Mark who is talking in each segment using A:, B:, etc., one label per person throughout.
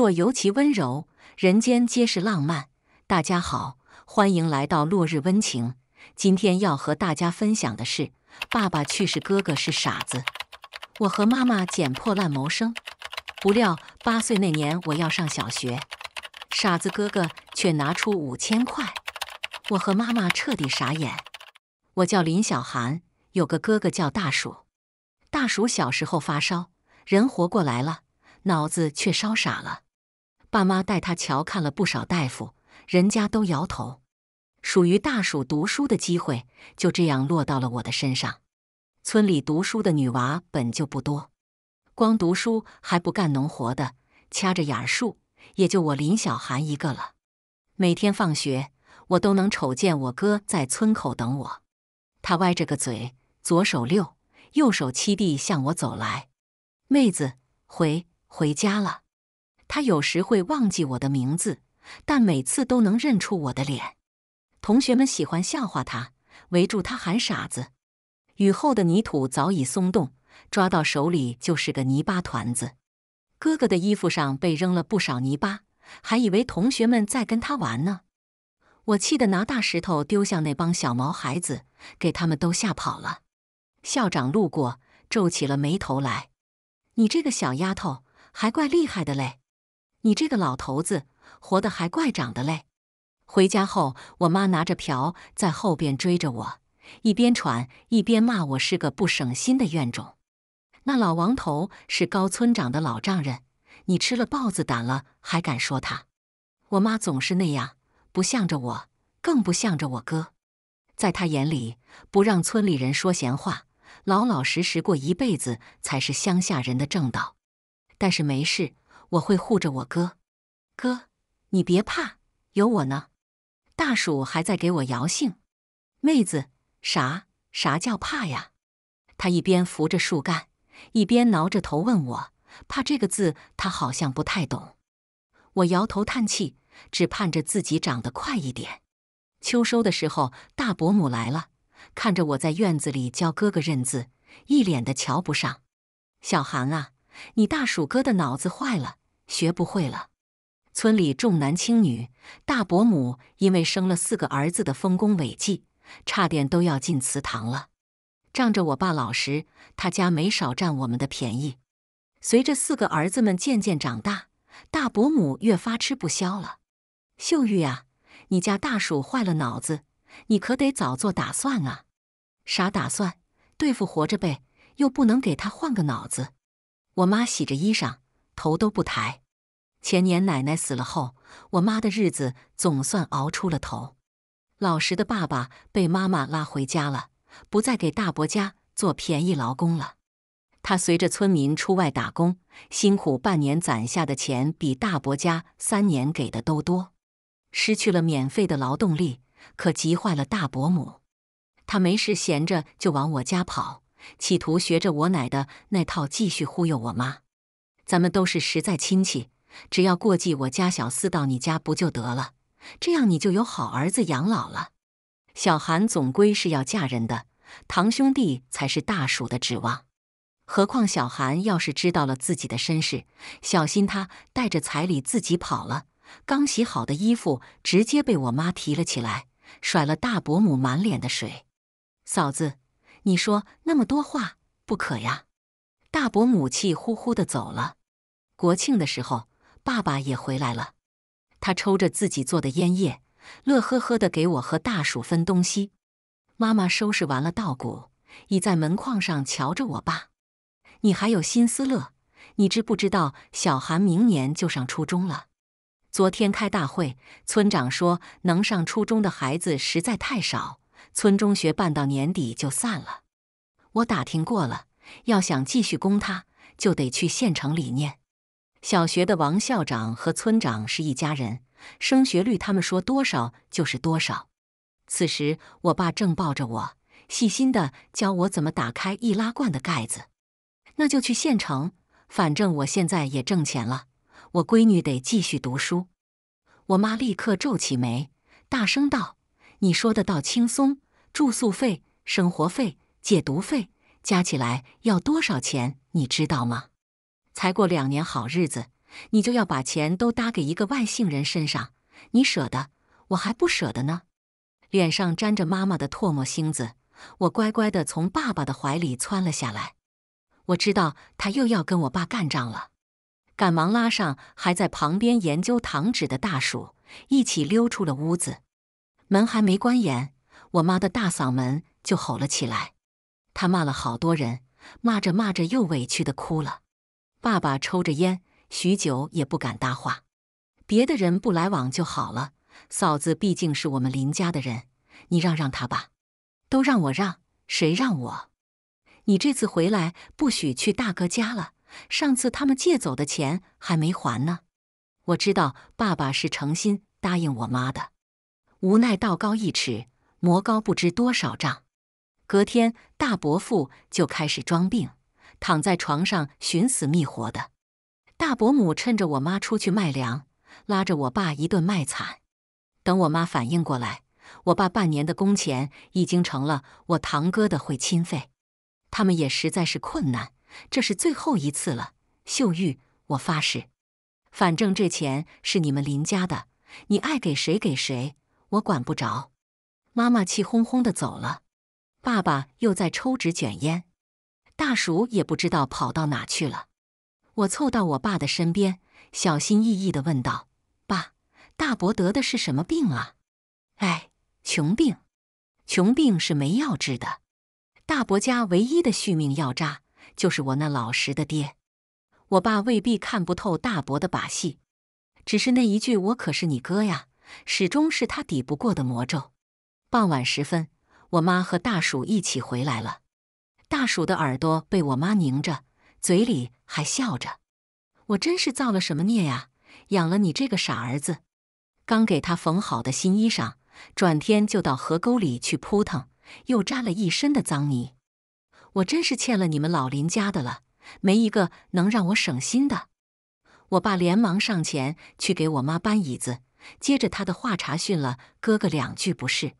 A: 若尤其温柔，人间皆是浪漫。大家好，欢迎来到落日温情。今天要和大家分享的是：爸爸去世，哥哥是傻子，我和妈妈捡破烂谋生。不料八岁那年，我要上小学，傻子哥哥却拿出五千块，我和妈妈彻底傻眼。我叫林小涵，有个哥哥叫大鼠。大鼠小时候发烧，人活过来了，脑子却烧傻了。爸妈带他瞧看了不少大夫，人家都摇头。属于大暑读书的机会就这样落到了我的身上。村里读书的女娃本就不多，光读书还不干农活的，掐着眼数，也就我林小涵一个了。每天放学，我都能瞅见我哥在村口等我。他歪着个嘴，左手六，右手七地向我走来：“妹子，回回家了。”他有时会忘记我的名字，但每次都能认出我的脸。同学们喜欢笑话他，围住他喊傻子。雨后的泥土早已松动，抓到手里就是个泥巴团子。哥哥的衣服上被扔了不少泥巴，还以为同学们在跟他玩呢。我气得拿大石头丢向那帮小毛孩子，给他们都吓跑了。校长路过，皱起了眉头来：“你这个小丫头，还怪厉害的嘞。”你这个老头子，活得还怪长得嘞！回家后，我妈拿着瓢在后边追着我，一边喘一边骂我是个不省心的怨种。那老王头是高村长的老丈人，你吃了豹子胆了还敢说他？我妈总是那样，不向着我，更不向着我哥。在她眼里，不让村里人说闲话，老老实实过一辈子才是乡下人的正道。但是没事。我会护着我哥，哥，你别怕，有我呢。大鼠还在给我摇杏。妹子，啥啥叫怕呀？他一边扶着树干，一边挠着头问我：“怕这个字，他好像不太懂。”我摇头叹气，只盼着自己长得快一点。秋收的时候，大伯母来了，看着我在院子里教哥哥认字，一脸的瞧不上。小韩啊，你大鼠哥的脑子坏了。学不会了。村里重男轻女，大伯母因为生了四个儿子的丰功伟绩，差点都要进祠堂了。仗着我爸老实，他家没少占我们的便宜。随着四个儿子们渐渐长大，大伯母越发吃不消了。秀玉啊，你家大鼠坏了脑子，你可得早做打算啊！啥打算？对付活着呗，又不能给他换个脑子。我妈洗着衣裳，头都不抬。前年奶奶死了后，我妈的日子总算熬出了头。老实的爸爸被妈妈拉回家了，不再给大伯家做便宜劳工了。他随着村民出外打工，辛苦半年攒下的钱比大伯家三年给的都多。失去了免费的劳动力，可急坏了大伯母。他没事闲着就往我家跑，企图学着我奶的那套继续忽悠我妈。咱们都是实在亲戚。只要过继我家小四到你家不就得了？这样你就有好儿子养老了。小韩总归是要嫁人的，堂兄弟才是大蜀的指望。何况小韩要是知道了自己的身世，小心他带着彩礼自己跑了。刚洗好的衣服直接被我妈提了起来，甩了大伯母满脸的水。嫂子，你说那么多话不可呀！大伯母气呼呼的走了。国庆的时候。爸爸也回来了，他抽着自己做的烟叶，乐呵呵的给我和大鼠分东西。妈妈收拾完了稻谷，倚在门框上瞧着我爸：“你还有心思乐？你知不知道小韩明年就上初中了？昨天开大会，村长说能上初中的孩子实在太少，村中学办到年底就散了。我打听过了，要想继续供他，就得去县城里念。”小学的王校长和村长是一家人，升学率他们说多少就是多少。此时，我爸正抱着我，细心的教我怎么打开易拉罐的盖子。那就去县城，反正我现在也挣钱了，我闺女得继续读书。我妈立刻皱起眉，大声道：“你说的倒轻松，住宿费、生活费、借读费加起来要多少钱？你知道吗？”才过两年好日子，你就要把钱都搭给一个外姓人身上，你舍得？我还不舍得呢！脸上沾着妈妈的唾沫星子，我乖乖的从爸爸的怀里窜了下来。我知道他又要跟我爸干仗了，赶忙拉上还在旁边研究糖纸的大叔，一起溜出了屋子。门还没关严，我妈的大嗓门就吼了起来。她骂了好多人，骂着骂着又委屈的哭了。爸爸抽着烟，许久也不敢搭话。别的人不来往就好了。嫂子毕竟是我们林家的人，你让让他吧。都让我让，谁让我？你这次回来不许去大哥家了。上次他们借走的钱还没还呢。我知道爸爸是诚心答应我妈的，无奈道高一尺，魔高不知多少丈。隔天，大伯父就开始装病。躺在床上寻死觅活的大伯母，趁着我妈出去卖粮，拉着我爸一顿卖惨。等我妈反应过来，我爸半年的工钱已经成了我堂哥的会亲费。他们也实在是困难，这是最后一次了。秀玉，我发誓，反正这钱是你们林家的，你爱给谁给谁，我管不着。妈妈气哄哄的走了，爸爸又在抽纸卷烟。大鼠也不知道跑到哪去了。我凑到我爸的身边，小心翼翼的问道：“爸，大伯得的是什么病啊？”“哎，穷病，穷病是没药治的。大伯家唯一的续命药渣，就是我那老实的爹。我爸未必看不透大伯的把戏，只是那一句‘我可是你哥呀’，始终是他抵不过的魔咒。”傍晚时分，我妈和大鼠一起回来了。大鼠的耳朵被我妈拧着，嘴里还笑着。我真是造了什么孽呀！养了你这个傻儿子，刚给他缝好的新衣裳，转天就到河沟里去扑腾，又沾了一身的脏泥。我真是欠了你们老林家的了，没一个能让我省心的。我爸连忙上前去给我妈搬椅子，接着他的话茬训了哥哥两句，不是，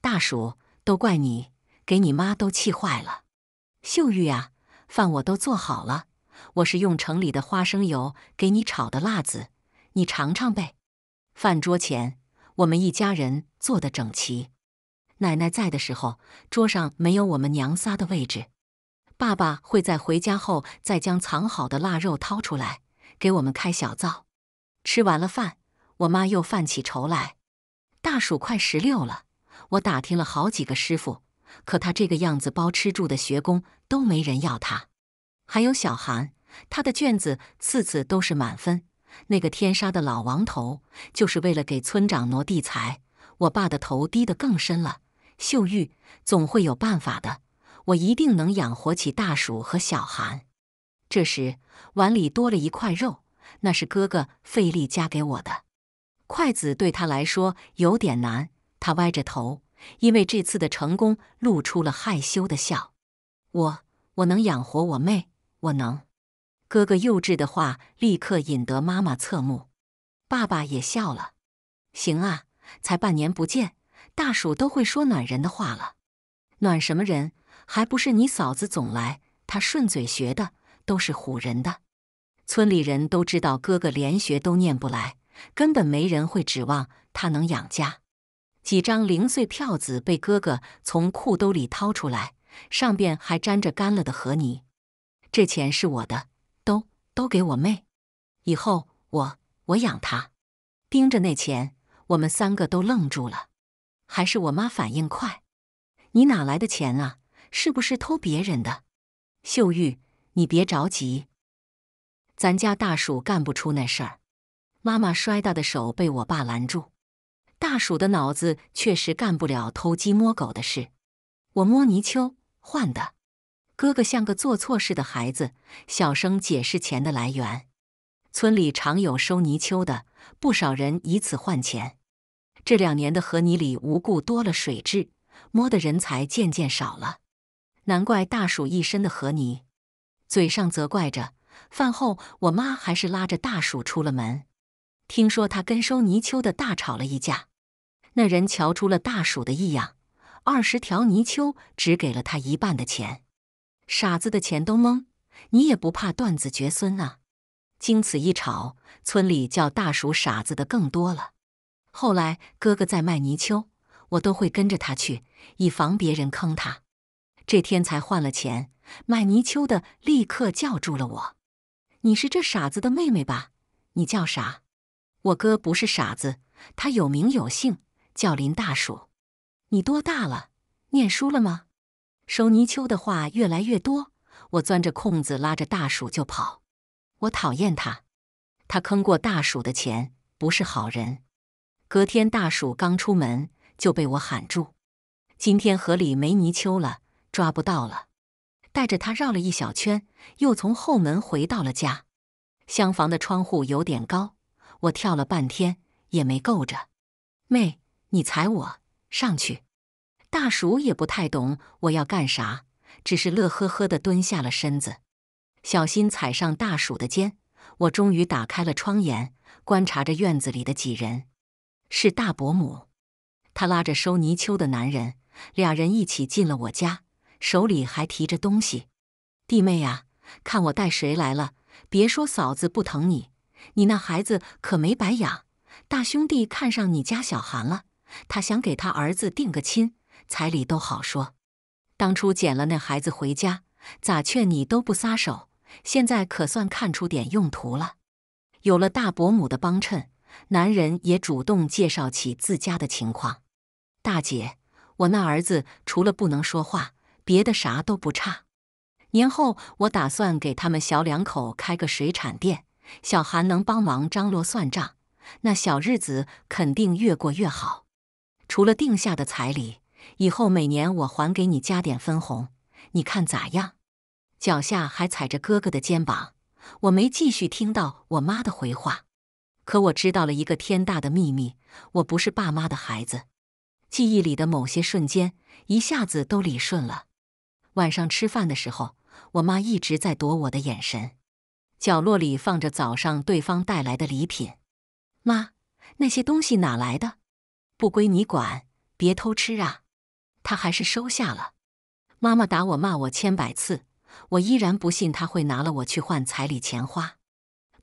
A: 大鼠，都怪你，给你妈都气坏了。秀玉啊，饭我都做好了，我是用城里的花生油给你炒的辣子，你尝尝呗。饭桌前，我们一家人坐得整齐。奶奶在的时候，桌上没有我们娘仨的位置。爸爸会在回家后再将藏好的腊肉掏出来，给我们开小灶。吃完了饭，我妈又犯起愁来。大暑快十六了，我打听了好几个师傅。可他这个样子，包吃住的学工都没人要他。还有小韩，他的卷子次次都是满分。那个天杀的老王头，就是为了给村长挪地财。我爸的头低得更深了。秀玉，总会有办法的，我一定能养活起大鼠和小韩。这时碗里多了一块肉，那是哥哥费力夹给我的。筷子对他来说有点难，他歪着头。因为这次的成功，露出了害羞的笑。我我能养活我妹，我能。哥哥幼稚的话，立刻引得妈妈侧目，爸爸也笑了。行啊，才半年不见，大鼠都会说暖人的话了。暖什么人？还不是你嫂子总来，她顺嘴学的，都是唬人的。村里人都知道哥哥连学都念不来，根本没人会指望他能养家。几张零碎票子被哥哥从裤兜里掏出来，上边还沾着干了的河泥。这钱是我的，都都给我妹，以后我我养她。盯着那钱，我们三个都愣住了。还是我妈反应快，你哪来的钱啊？是不是偷别人的？秀玉，你别着急，咱家大鼠干不出那事儿。妈妈摔大的手被我爸拦住。大鼠的脑子确实干不了偷鸡摸狗的事，我摸泥鳅换的。哥哥像个做错事的孩子，小声解释钱的来源。村里常有收泥鳅的，不少人以此换钱。这两年的河泥里无故多了水蛭，摸的人才渐渐少了，难怪大鼠一身的河泥。嘴上责怪着，饭后我妈还是拉着大鼠出了门。听说他跟收泥鳅的大吵了一架。那人瞧出了大鼠的异样，二十条泥鳅只给了他一半的钱，傻子的钱都蒙，你也不怕断子绝孙啊？经此一吵，村里叫大鼠傻子的更多了。后来哥哥在卖泥鳅，我都会跟着他去，以防别人坑他。这天才换了钱，卖泥鳅的立刻叫住了我：“你是这傻子的妹妹吧？你叫啥？我哥不是傻子，他有名有姓。”叫林大鼠，你多大了？念书了吗？收泥鳅的话越来越多，我钻着空子拉着大鼠就跑。我讨厌他，他坑过大鼠的钱，不是好人。隔天大鼠刚出门就被我喊住，今天河里没泥鳅了，抓不到了。带着他绕了一小圈，又从后门回到了家。厢房的窗户有点高，我跳了半天也没够着。妹。你踩我上去，大鼠也不太懂我要干啥，只是乐呵呵的蹲下了身子，小心踩上大鼠的肩。我终于打开了窗沿，观察着院子里的几人。是大伯母，他拉着收泥鳅的男人，俩人一起进了我家，手里还提着东西。弟妹啊，看我带谁来了？别说嫂子不疼你，你那孩子可没白养。大兄弟看上你家小韩了。他想给他儿子定个亲，彩礼都好说。当初捡了那孩子回家，咋劝你都不撒手。现在可算看出点用途了。有了大伯母的帮衬，男人也主动介绍起自家的情况。大姐，我那儿子除了不能说话，别的啥都不差。年后我打算给他们小两口开个水产店，小韩能帮忙张罗算账，那小日子肯定越过越好。除了定下的彩礼，以后每年我还给你加点分红，你看咋样？脚下还踩着哥哥的肩膀，我没继续听到我妈的回话。可我知道了一个天大的秘密，我不是爸妈的孩子。记忆里的某些瞬间一下子都理顺了。晚上吃饭的时候，我妈一直在躲我的眼神。角落里放着早上对方带来的礼品。妈，那些东西哪来的？不归你管，别偷吃啊！他还是收下了。妈妈打我、骂我千百次，我依然不信他会拿了我去换彩礼钱花。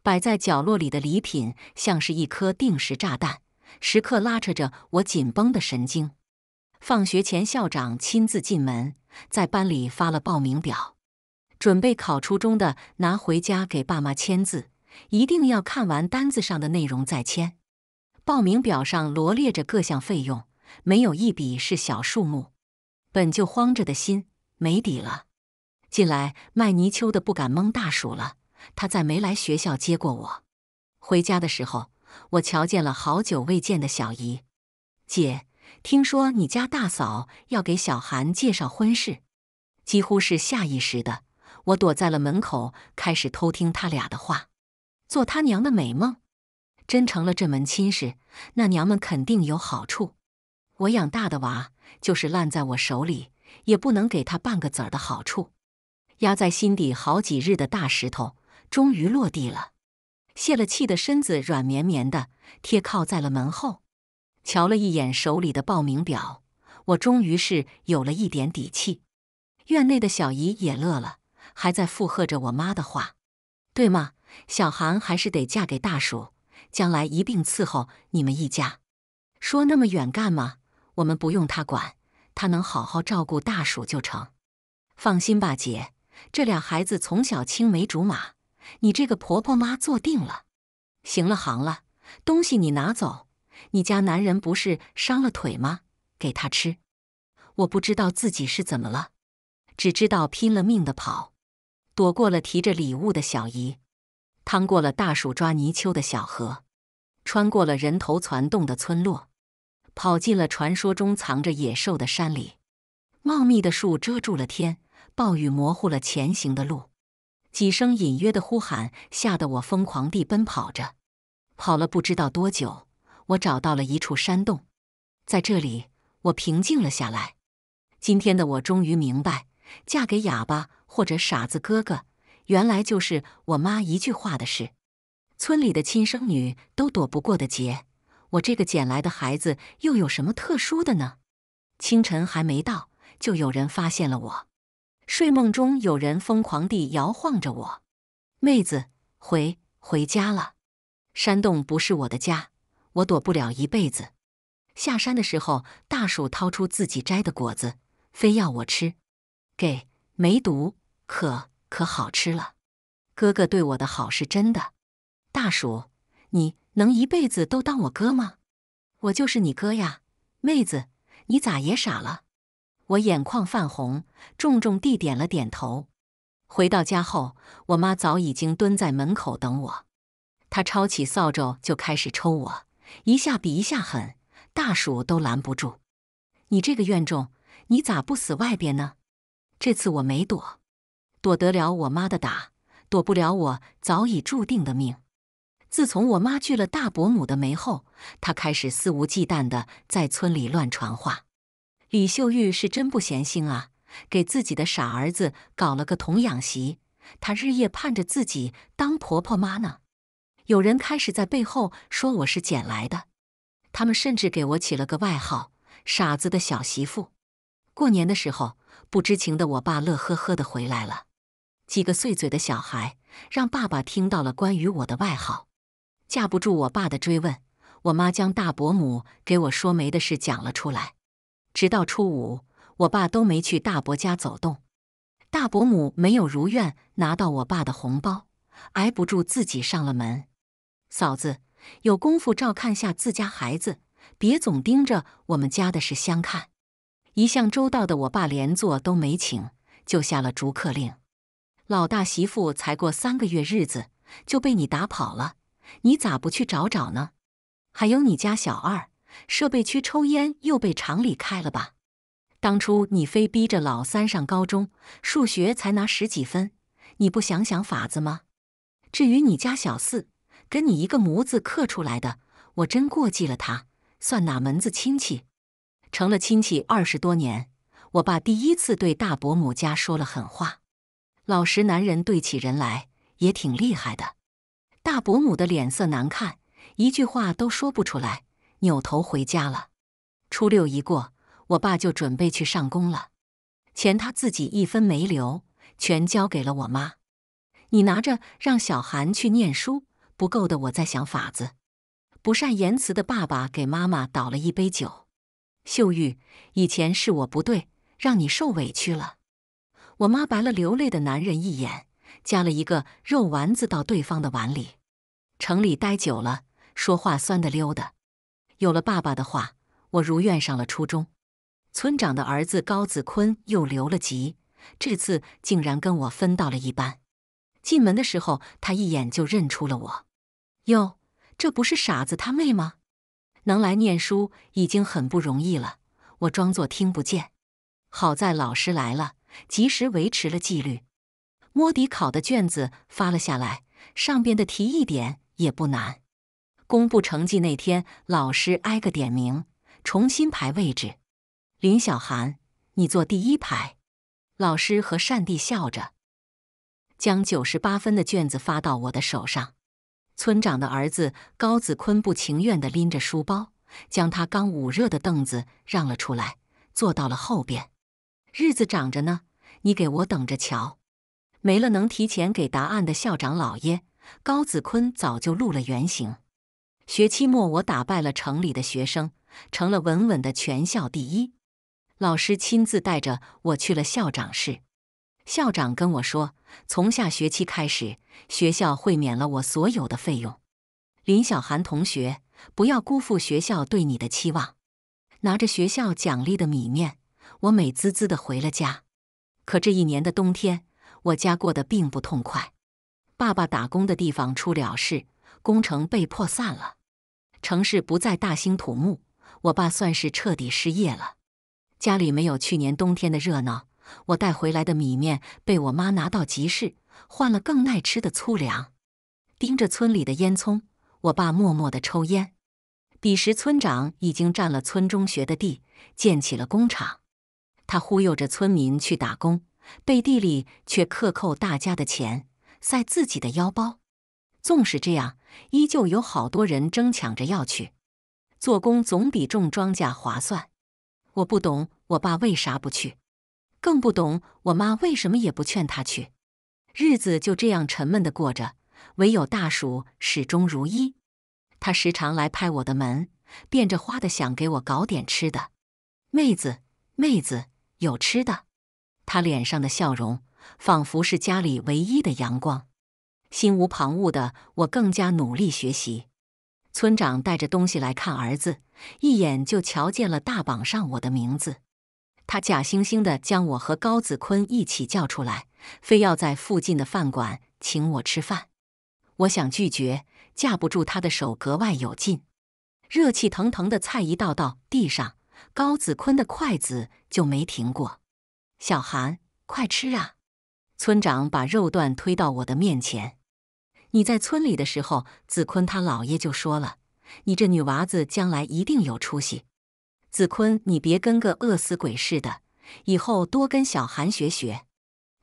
A: 摆在角落里的礼品像是一颗定时炸弹，时刻拉扯着我紧绷的神经。放学前，校长亲自进门，在班里发了报名表，准备考初中的拿回家给爸妈签字，一定要看完单子上的内容再签。报名表上罗列着各项费用，没有一笔是小数目。本就慌着的心没底了。近来卖泥鳅的不敢蒙大鼠了，他再没来学校接过我。回家的时候，我瞧见了好久未见的小姨姐。听说你家大嫂要给小韩介绍婚事，几乎是下意识的，我躲在了门口，开始偷听他俩的话，做他娘的美梦。真成了这门亲事，那娘们肯定有好处。我养大的娃，就是烂在我手里，也不能给他半个子儿的好处。压在心底好几日的大石头终于落地了，泄了气的身子软绵绵的，贴靠在了门后。瞧了一眼手里的报名表，我终于是有了一点底气。院内的小姨也乐了，还在附和着我妈的话：“对吗？小韩还是得嫁给大叔。”将来一并伺候你们一家，说那么远干嘛？我们不用他管，他能好好照顾大鼠就成。放心吧，姐，这俩孩子从小青梅竹马，你这个婆婆妈做定了。行了，行了，东西你拿走。你家男人不是伤了腿吗？给他吃。我不知道自己是怎么了，只知道拼了命的跑，躲过了提着礼物的小姨。趟过了大鼠抓泥鳅的小河，穿过了人头攒动的村落，跑进了传说中藏着野兽的山里。茂密的树遮住了天，暴雨模糊了前行的路。几声隐约的呼喊吓得我疯狂地奔跑着。跑了不知道多久，我找到了一处山洞，在这里我平静了下来。今天的我终于明白，嫁给哑巴或者傻子哥哥。原来就是我妈一句话的事，村里的亲生女都躲不过的劫，我这个捡来的孩子又有什么特殊的呢？清晨还没到，就有人发现了我。睡梦中有人疯狂地摇晃着我：“妹子，回回家了。山洞不是我的家，我躲不了一辈子。”下山的时候，大鼠掏出自己摘的果子，非要我吃。给，没毒，可。可好吃了，哥哥对我的好是真的。大鼠，你能一辈子都当我哥吗？我就是你哥呀，妹子，你咋也傻了？我眼眶泛红，重重地点了点头。回到家后，我妈早已经蹲在门口等我，她抄起扫帚就开始抽我，一下比一下狠，大鼠都拦不住。你这个怨种，你咋不死外边呢？这次我没躲。躲得了我妈的打，躲不了我早已注定的命。自从我妈拒了大伯母的媒后，她开始肆无忌惮地在村里乱传话。李秀玉是真不闲心啊，给自己的傻儿子搞了个童养媳，她日夜盼着自己当婆婆妈呢。有人开始在背后说我是捡来的，他们甚至给我起了个外号“傻子的小媳妇”。过年的时候，不知情的我爸乐呵呵的回来了。几个碎嘴的小孩让爸爸听到了关于我的外号，架不住我爸的追问，我妈将大伯母给我说媒的事讲了出来。直到初五，我爸都没去大伯家走动。大伯母没有如愿拿到我爸的红包，挨不住自己上了门。嫂子，有功夫照看下自家孩子，别总盯着我们家的事相看。一向周到的我爸连坐都没请，就下了逐客令。老大媳妇才过三个月日子就被你打跑了，你咋不去找找呢？还有你家小二，设备区抽烟又被厂里开了吧？当初你非逼着老三上高中，数学才拿十几分，你不想想法子吗？至于你家小四，跟你一个模子刻出来的，我真过继了他，算哪门子亲戚？成了亲戚二十多年，我爸第一次对大伯母家说了狠话。老实男人对起人来也挺厉害的，大伯母的脸色难看，一句话都说不出来，扭头回家了。初六一过，我爸就准备去上工了，钱他自己一分没留，全交给了我妈。你拿着，让小韩去念书，不够的，我再想法子。不善言辞的爸爸给妈妈倒了一杯酒。秀玉，以前是我不对，让你受委屈了。我妈白了流泪的男人一眼，夹了一个肉丸子到对方的碗里。城里待久了，说话酸的溜的。有了爸爸的话，我如愿上了初中。村长的儿子高子坤又留了级，这次竟然跟我分到了一班。进门的时候，他一眼就认出了我。哟，这不是傻子他妹吗？能来念书已经很不容易了。我装作听不见。好在老师来了。及时维持了纪律。摸底考的卷子发了下来，上边的题一点也不难。公布成绩那天，老师挨个点名，重新排位置。林小涵，你坐第一排。老师和善地笑着，将九十八分的卷子发到我的手上。村长的儿子高子坤不情愿地拎着书包，将他刚捂热的凳子让了出来，坐到了后边。日子长着呢，你给我等着瞧！没了能提前给答案的校长老爷，高子坤早就露了原形。学期末，我打败了城里的学生，成了稳稳的全校第一。老师亲自带着我去了校长室，校长跟我说：“从下学期开始，学校会免了我所有的费用。”林小涵同学，不要辜负学校对你的期望，拿着学校奖励的米面。我美滋滋的回了家，可这一年的冬天，我家过得并不痛快。爸爸打工的地方出了事，工程被迫散了，城市不再大兴土木，我爸算是彻底失业了。家里没有去年冬天的热闹，我带回来的米面被我妈拿到集市换了更耐吃的粗粮。盯着村里的烟囱，我爸默默地抽烟。彼时，村长已经占了村中学的地，建起了工厂。他忽悠着村民去打工，背地里却克扣大家的钱，塞自己的腰包。纵使这样，依旧有好多人争抢着要去。做工总比种庄稼划算。我不懂我爸为啥不去，更不懂我妈为什么也不劝他去。日子就这样沉闷的过着，唯有大鼠始终如一。他时常来拍我的门，变着花的想给我搞点吃的。妹子，妹子。有吃的，他脸上的笑容仿佛是家里唯一的阳光。心无旁骛的我更加努力学习。村长带着东西来看儿子，一眼就瞧见了大榜上我的名字。他假惺惺的将我和高子坤一起叫出来，非要在附近的饭馆请我吃饭。我想拒绝，架不住他的手格外有劲，热气腾腾的菜一倒到地上。高子坤的筷子就没停过，小韩，快吃啊！村长把肉段推到我的面前。你在村里的时候，子坤他姥爷就说了，你这女娃子将来一定有出息。子坤，你别跟个饿死鬼似的，以后多跟小韩学学。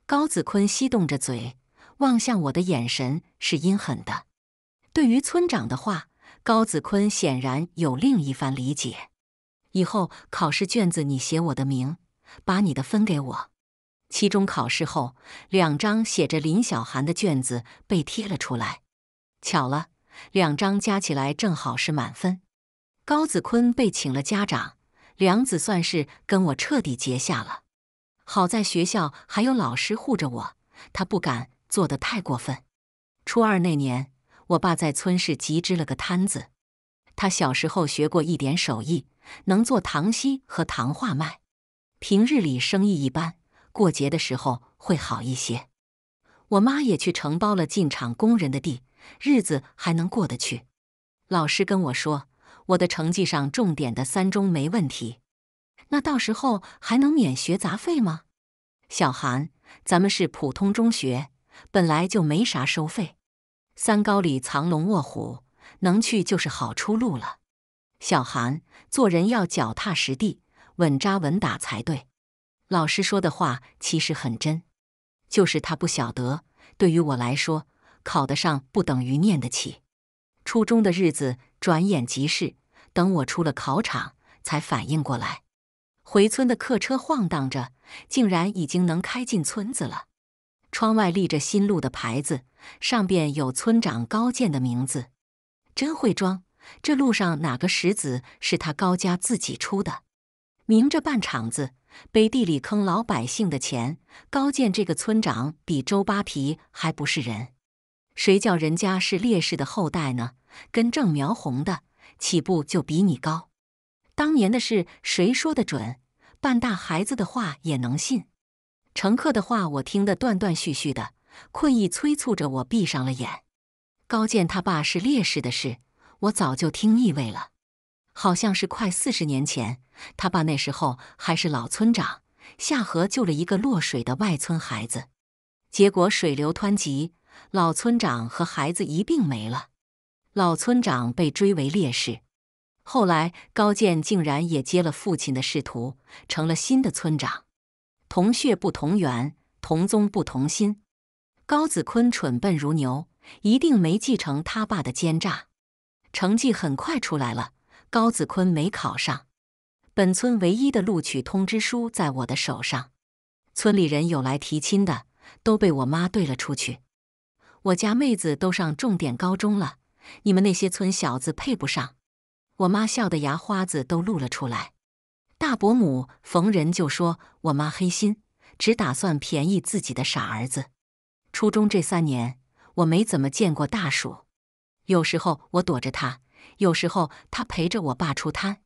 A: 高子坤吸动着嘴，望向我的眼神是阴狠的。对于村长的话，高子坤显然有另一番理解。以后考试卷子你写我的名，把你的分给我。期中考试后，两张写着林小涵的卷子被贴了出来。巧了，两张加起来正好是满分。高子坤被请了家长，梁子算是跟我彻底结下了。好在学校还有老师护着我，他不敢做得太过分。初二那年，我爸在村市集支了个摊子，他小时候学过一点手艺。能做糖稀和糖画卖，平日里生意一般，过节的时候会好一些。我妈也去承包了进厂工人的地，日子还能过得去。老师跟我说，我的成绩上重点的三中没问题，那到时候还能免学杂费吗？小韩，咱们是普通中学，本来就没啥收费。三高里藏龙卧虎，能去就是好出路了。小韩，做人要脚踏实地、稳扎稳打才对。老师说的话其实很真，就是他不晓得。对于我来说，考得上不等于念得起。初中的日子转眼即逝，等我出了考场，才反应过来。回村的客车晃荡着，竟然已经能开进村子了。窗外立着新路的牌子，上边有村长高健的名字。真会装。这路上哪个石子是他高家自己出的？明着办场子，背地里坑老百姓的钱。高建这个村长比周扒皮还不是人？谁叫人家是烈士的后代呢？跟正苗红的，起步就比你高。当年的事谁说的准？半大孩子的话也能信？乘客的话我听得断断续续的，困意催促着我闭上了眼。高建他爸是烈士的事。我早就听腻味了，好像是快四十年前，他爸那时候还是老村长，下河救了一个落水的外村孩子，结果水流湍急，老村长和孩子一并没了，老村长被追为烈士。后来高健竟然也接了父亲的仕途，成了新的村长。同血不同源，同宗不同心。高子坤蠢笨如牛，一定没继承他爸的奸诈。成绩很快出来了，高子坤没考上。本村唯一的录取通知书在我的手上。村里人有来提亲的，都被我妈怼了出去。我家妹子都上重点高中了，你们那些村小子配不上。我妈笑得牙花子都露了出来。大伯母逢人就说我妈黑心，只打算便宜自己的傻儿子。初中这三年，我没怎么见过大叔。有时候我躲着他，有时候他陪着我爸出摊。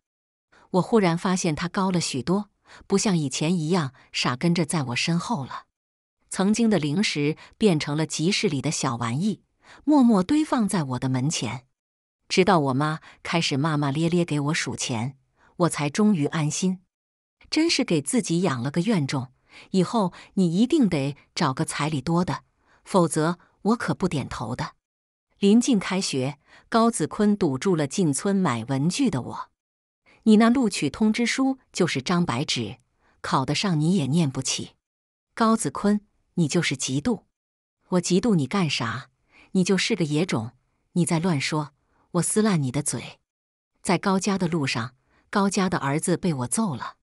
A: 我忽然发现他高了许多，不像以前一样傻跟着在我身后了。曾经的零食变成了集市里的小玩意，默默堆放在我的门前。直到我妈开始骂骂咧咧给我数钱，我才终于安心。真是给自己养了个怨种。以后你一定得找个彩礼多的，否则我可不点头的。临近开学，高子坤堵住了进村买文具的我。“你那录取通知书就是张白纸，考得上你也念不起。”高子坤，你就是嫉妒！我嫉妒你干啥？你就是个野种！你在乱说，我撕烂你的嘴！在高家的路上，高家的儿子被我揍了。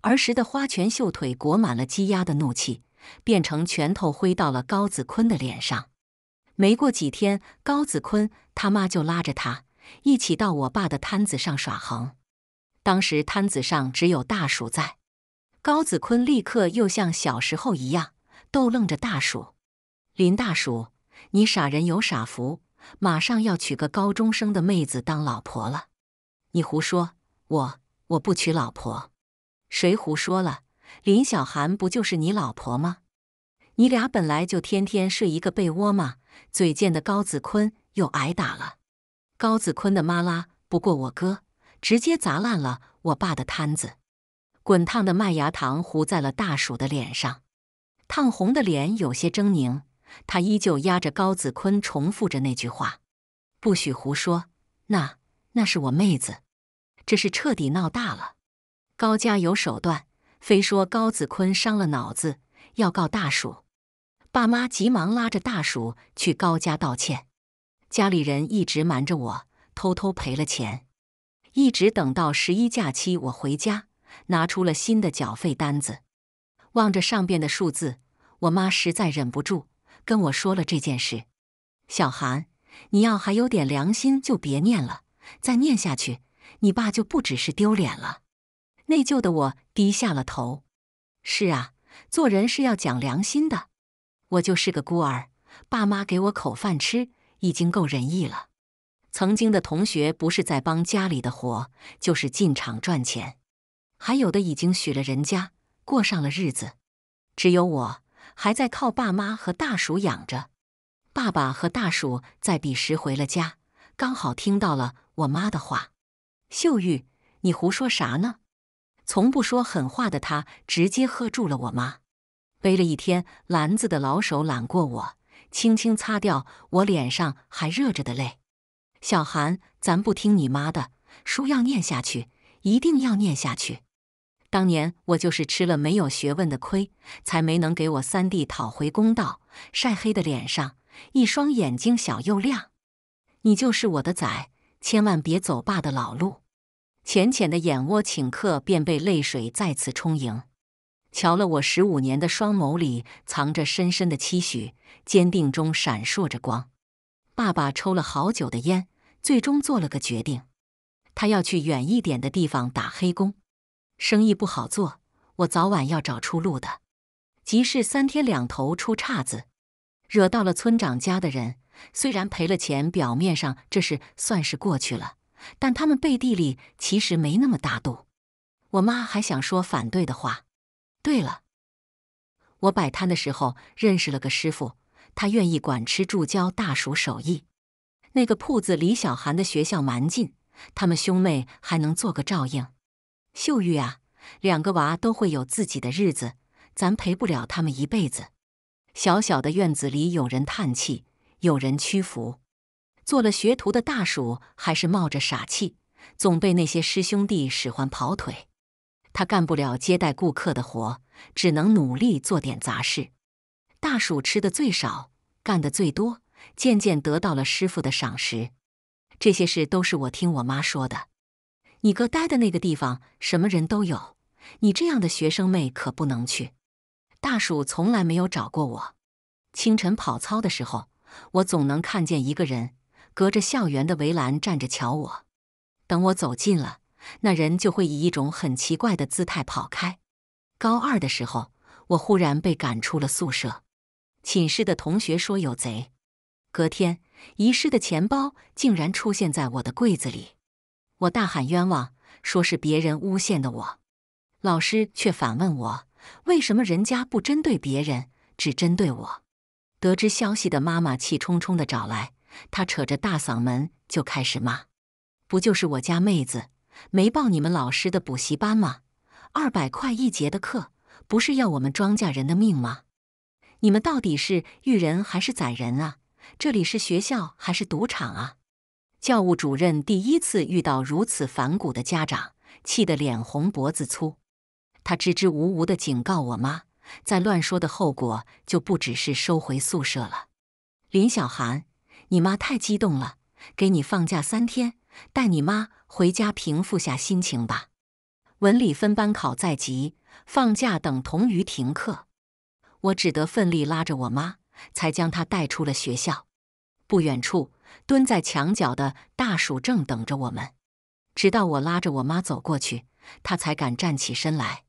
A: 儿时的花拳绣腿裹满了积压的怒气，变成拳头挥到了高子坤的脸上。没过几天，高子坤他妈就拉着他一起到我爸的摊子上耍横。当时摊子上只有大鼠在，高子坤立刻又像小时候一样逗弄着大鼠。林大鼠，你傻人有傻福，马上要娶个高中生的妹子当老婆了。你胡说，我我不娶老婆。谁胡说了？林小涵不就是你老婆吗？你俩本来就天天睡一个被窝吗？嘴贱的高子坤又挨打了。高子坤的妈拉不过我哥，直接砸烂了我爸的摊子。滚烫的麦芽糖糊在了大鼠的脸上，烫红的脸有些狰狞。他依旧压着高子坤，重复着那句话：“不许胡说！”那那是我妹子。这是彻底闹大了。高家有手段，非说高子坤伤了脑子，要告大鼠。爸妈急忙拉着大鼠去高家道歉，家里人一直瞒着我，偷偷赔了钱。一直等到十一假期，我回家拿出了新的缴费单子，望着上边的数字，我妈实在忍不住，跟我说了这件事：“小韩，你要还有点良心，就别念了。再念下去，你爸就不只是丢脸了。”内疚的我低下了头。是啊，做人是要讲良心的。我就是个孤儿，爸妈给我口饭吃，已经够仁义了。曾经的同学，不是在帮家里的活，就是进厂赚钱，还有的已经许了人家，过上了日子。只有我还在靠爸妈和大叔养着。爸爸和大叔在彼时回了家，刚好听到了我妈的话：“秀玉，你胡说啥呢？”从不说狠话的他，直接喝住了我妈。背了一天篮子的老手揽过我，轻轻擦掉我脸上还热着的泪。小韩，咱不听你妈的，书要念下去，一定要念下去。当年我就是吃了没有学问的亏，才没能给我三弟讨回公道。晒黑的脸上，一双眼睛小又亮。你就是我的崽，千万别走爸的老路。浅浅的眼窝顷刻便被泪水再次充盈。瞧了我十五年的双眸里藏着深深的期许，坚定中闪烁着光。爸爸抽了好久的烟，最终做了个决定，他要去远一点的地方打黑工。生意不好做，我早晚要找出路的。集市三天两头出岔子，惹到了村长家的人，虽然赔了钱，表面上这事算是过去了，但他们背地里其实没那么大度。我妈还想说反对的话。对了，我摆摊的时候认识了个师傅，他愿意管吃住教大鼠手艺。那个铺子离小韩的学校蛮近，他们兄妹还能做个照应。秀玉啊，两个娃都会有自己的日子，咱陪不了他们一辈子。小小的院子里，有人叹气，有人屈服。做了学徒的大鼠还是冒着傻气，总被那些师兄弟使唤跑腿。他干不了接待顾客的活，只能努力做点杂事。大鼠吃的最少，干的最多，渐渐得到了师傅的赏识。这些事都是我听我妈说的。你哥待的那个地方，什么人都有。你这样的学生妹可不能去。大鼠从来没有找过我。清晨跑操的时候，我总能看见一个人隔着校园的围栏站着瞧我。等我走近了。那人就会以一种很奇怪的姿态跑开。高二的时候，我忽然被赶出了宿舍。寝室的同学说有贼。隔天，遗失的钱包竟然出现在我的柜子里。我大喊冤枉，说是别人诬陷的我。老师却反问我，为什么人家不针对别人，只针对我？得知消息的妈妈气冲冲的找来，她扯着大嗓门就开始骂：“不就是我家妹子？”没报你们老师的补习班吗？二百块一节的课，不是要我们庄稼人的命吗？你们到底是育人还是宰人啊？这里是学校还是赌场啊？教务主任第一次遇到如此反骨的家长，气得脸红脖子粗。他支支吾吾的警告我妈：“再乱说的后果就不只是收回宿舍了。”林小涵，你妈太激动了，给你放假三天。带你妈回家平复下心情吧。文理分班考在即，放假等同于停课，我只得奋力拉着我妈，才将她带出了学校。不远处，蹲在墙角的大鼠正等着我们，直到我拉着我妈走过去，他才敢站起身来。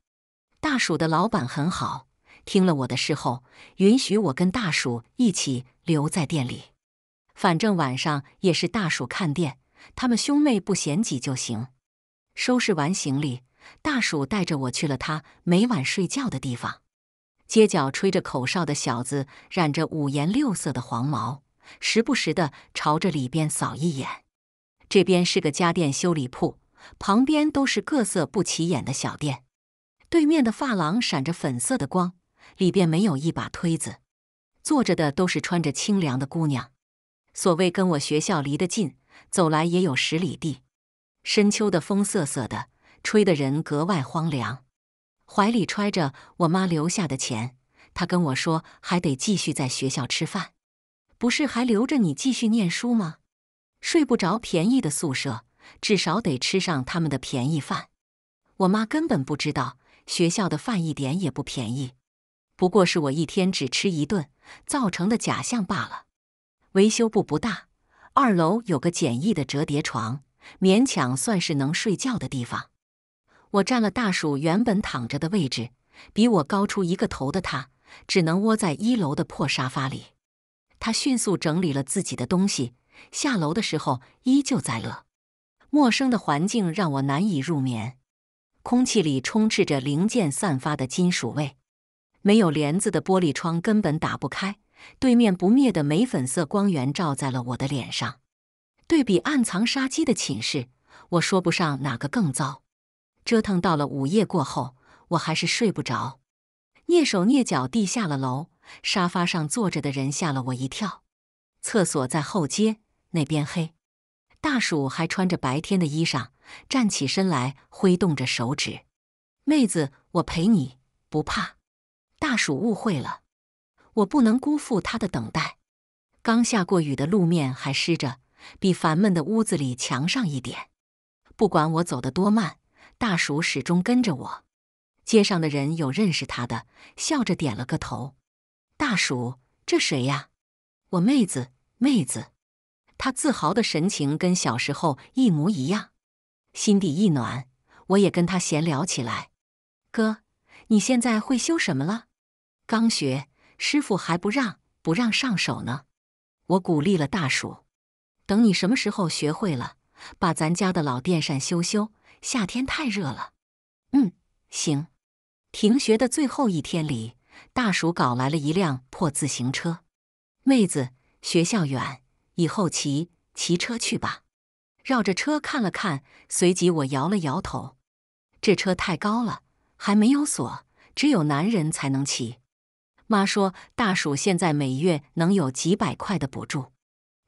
A: 大鼠的老板很好，听了我的事后，允许我跟大鼠一起留在店里，反正晚上也是大鼠看店。他们兄妹不嫌挤就行。收拾完行李，大鼠带着我去了他每晚睡觉的地方。街角吹着口哨的小子染着五颜六色的黄毛，时不时的朝着里边扫一眼。这边是个家电修理铺，旁边都是各色不起眼的小店。对面的发廊闪着粉色的光，里边没有一把推子，坐着的都是穿着清凉的姑娘。所谓跟我学校离得近。走来也有十里地，深秋的风瑟瑟的，吹得人格外荒凉。怀里揣着我妈留下的钱，她跟我说还得继续在学校吃饭，不是还留着你继续念书吗？睡不着，便宜的宿舍至少得吃上他们的便宜饭。我妈根本不知道学校的饭一点也不便宜，不过是我一天只吃一顿造成的假象罢了。维修部不大。二楼有个简易的折叠床，勉强算是能睡觉的地方。我占了大鼠原本躺着的位置，比我高出一个头的它只能窝在一楼的破沙发里。它迅速整理了自己的东西，下楼的时候依旧在乐。陌生的环境让我难以入眠，空气里充斥着零件散发的金属味。没有帘子的玻璃窗根本打不开。对面不灭的玫粉色光源照在了我的脸上，对比暗藏杀机的寝室，我说不上哪个更糟。折腾到了午夜过后，我还是睡不着，蹑手蹑脚地下了楼。沙发上坐着的人吓了我一跳。厕所在后街那边，黑。大鼠还穿着白天的衣裳，站起身来挥动着手指：“妹子，我陪你，不怕。”大鼠误会了。我不能辜负他的等待。刚下过雨的路面还湿着，比烦闷的屋子里强上一点。不管我走得多慢，大鼠始终跟着我。街上的人有认识他的，笑着点了个头。大鼠，这谁呀？我妹子，妹子。他自豪的神情跟小时候一模一样，心底一暖，我也跟他闲聊起来。哥，你现在会修什么了？刚学。师傅还不让，不让上手呢。我鼓励了大鼠：“等你什么时候学会了，把咱家的老电扇修修，夏天太热了。”嗯，行。停学的最后一天里，大鼠搞来了一辆破自行车。妹子，学校远，以后骑骑车去吧。绕着车看了看，随即我摇了摇头：“这车太高了，还没有锁，只有男人才能骑。”妈说：“大鼠现在每月能有几百块的补助，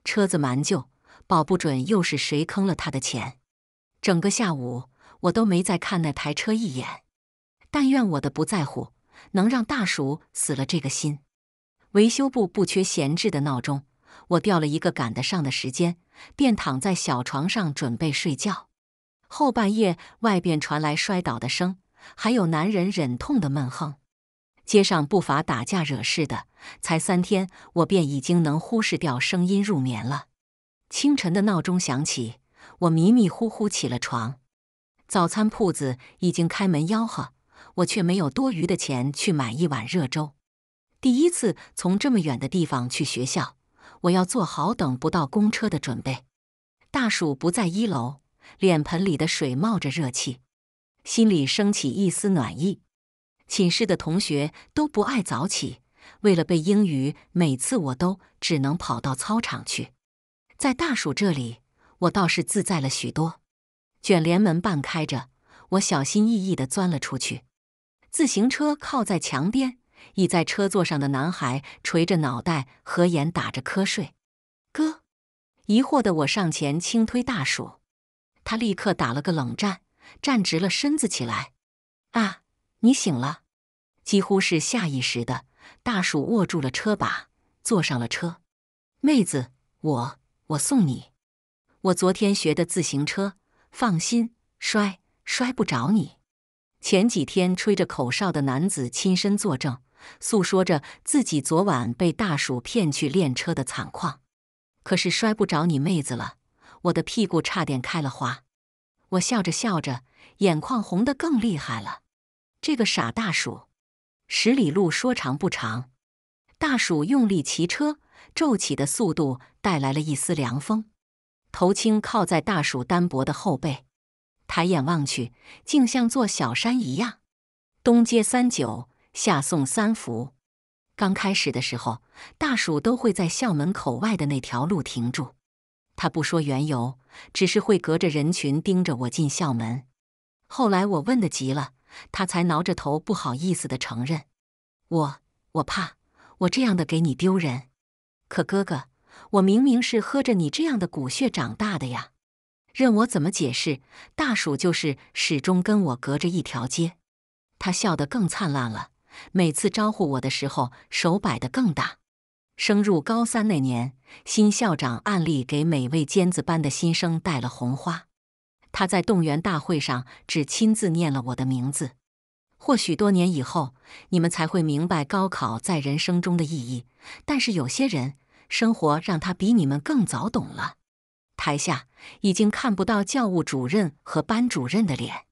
A: 车子蛮旧，保不准又是谁坑了他的钱。”整个下午我都没再看那台车一眼。但愿我的不在乎能让大鼠死了这个心。维修部不缺闲置的闹钟，我调了一个赶得上的时间，便躺在小床上准备睡觉。后半夜外边传来摔倒的声，还有男人忍痛的闷哼。街上不乏打架惹事的，才三天，我便已经能忽视掉声音入眠了。清晨的闹钟响起，我迷迷糊糊起了床。早餐铺子已经开门吆喝，我却没有多余的钱去买一碗热粥。第一次从这么远的地方去学校，我要做好等不到公车的准备。大暑不在一楼，脸盆里的水冒着热气，心里升起一丝暖意。寝室的同学都不爱早起，为了背英语，每次我都只能跑到操场去。在大暑这里，我倒是自在了许多。卷帘门半开着，我小心翼翼的钻了出去。自行车靠在墙边，倚在车座上的男孩垂着脑袋，合眼打着瞌睡。哥，疑惑的我上前轻推大暑，他立刻打了个冷战，站直了身子起来。啊！你醒了，几乎是下意识的，大鼠握住了车把，坐上了车。妹子，我我送你。我昨天学的自行车，放心，摔摔不着你。前几天吹着口哨的男子亲身作证，诉说着自己昨晚被大鼠骗去练车的惨况。可是摔不着你妹子了，我的屁股差点开了花。我笑着笑着，眼眶红的更厉害了。这个傻大鼠，十里路说长不长。大鼠用力骑车，骤起的速度带来了一丝凉风。头轻靠在大鼠单薄的后背，抬眼望去，竟像座小山一样。东接三九，下送三伏。刚开始的时候，大鼠都会在校门口外的那条路停住。他不说缘由，只是会隔着人群盯着我进校门。后来我问的急了。他才挠着头，不好意思地承认：“我我怕我这样的给你丢人。可哥哥，我明明是喝着你这样的骨血长大的呀！任我怎么解释，大鼠就是始终跟我隔着一条街。”他笑得更灿烂了，每次招呼我的时候，手摆得更大。升入高三那年，新校长按例给每位尖子班的新生戴了红花。他在动员大会上只亲自念了我的名字，或许多年以后你们才会明白高考在人生中的意义。但是有些人，生活让他比你们更早懂了。台下已经看不到教务主任和班主任的脸。